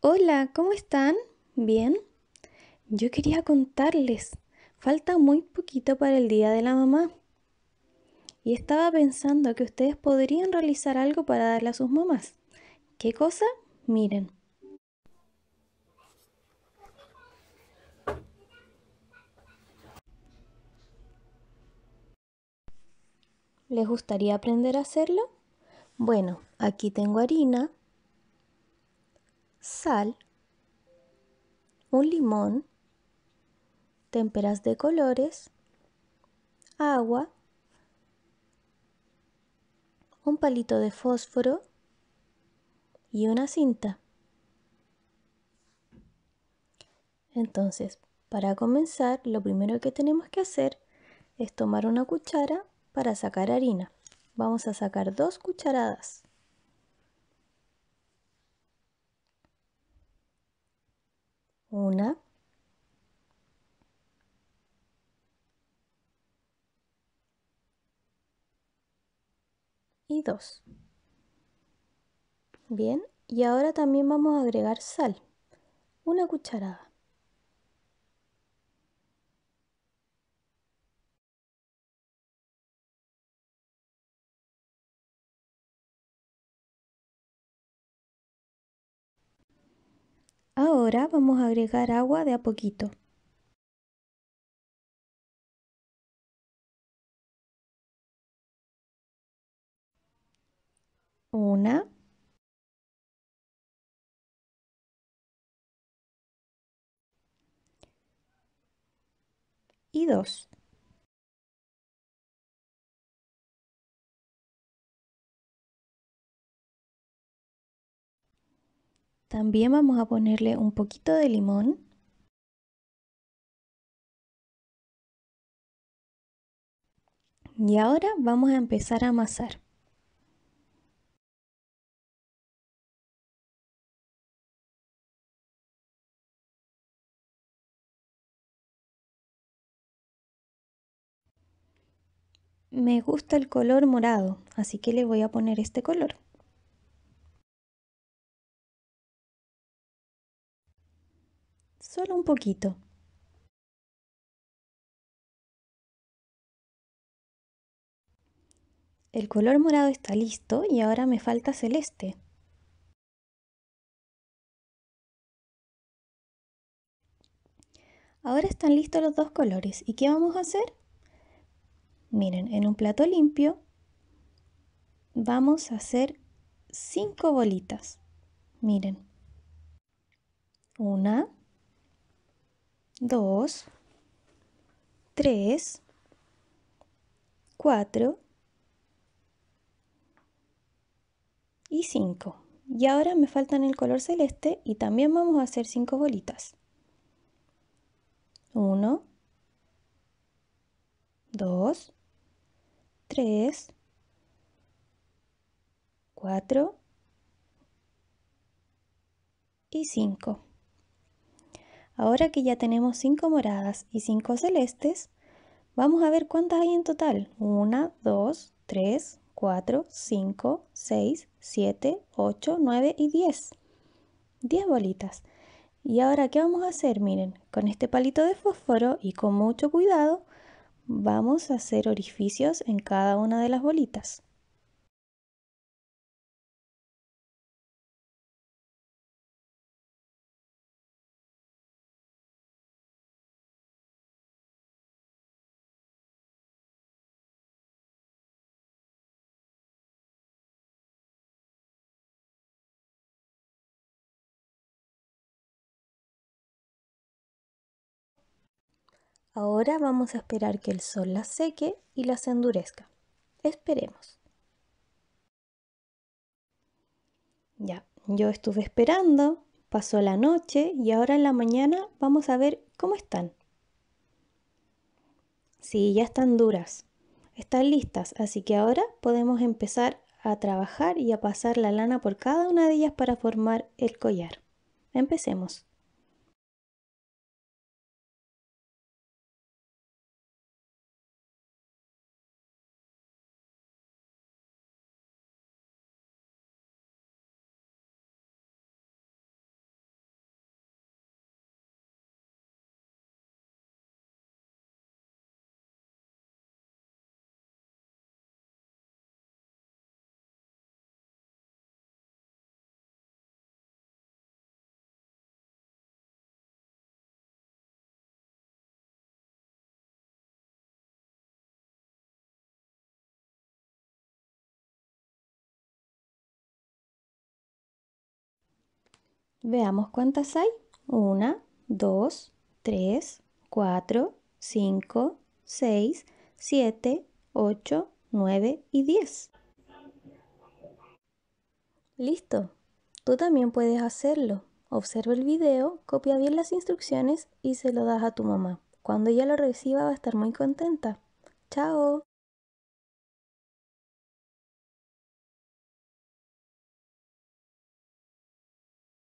Hola, ¿cómo están? ¿Bien? Yo quería contarles, falta muy poquito para el Día de la Mamá. Y estaba pensando que ustedes podrían realizar algo para darle a sus mamás. ¿Qué cosa? Miren. ¿Les gustaría aprender a hacerlo? Bueno, aquí tengo harina, sal, un limón, temperas de colores, agua, un palito de fósforo y una cinta. Entonces, para comenzar, lo primero que tenemos que hacer es tomar una cuchara para sacar harina. Vamos a sacar dos cucharadas. una, y dos. Bien, y ahora también vamos a agregar sal, una cucharada. Ahora vamos a agregar agua de a poquito. Una. Y dos. También vamos a ponerle un poquito de limón. Y ahora vamos a empezar a amasar. Me gusta el color morado, así que le voy a poner este color. solo un poquito. El color morado está listo y ahora me falta celeste. Ahora están listos los dos colores. ¿Y qué vamos a hacer? Miren, en un plato limpio vamos a hacer cinco bolitas. Miren. Una. 2, 3, 4 y 5. Y ahora me faltan el color celeste y también vamos a hacer 5 bolitas. 1, 2, 3, 4 y 5. Ahora que ya tenemos 5 moradas y 5 celestes, vamos a ver cuántas hay en total. 1, 2, 3, 4, 5, 6, 7, 8, 9 y 10. 10 bolitas. Y ahora, ¿qué vamos a hacer? Miren, con este palito de fósforo y con mucho cuidado, vamos a hacer orificios en cada una de las bolitas. Ahora vamos a esperar que el sol las seque y las endurezca. Esperemos. Ya, yo estuve esperando, pasó la noche y ahora en la mañana vamos a ver cómo están. Sí, ya están duras. Están listas, así que ahora podemos empezar a trabajar y a pasar la lana por cada una de ellas para formar el collar. Empecemos. Veamos cuántas hay. 1, 2, 3, 4, 5, 6, 7, 8, 9 y 10. Listo. Tú también puedes hacerlo. Observa el video, copia bien las instrucciones y se lo das a tu mamá. Cuando ella lo reciba va a estar muy contenta. ¡Chao!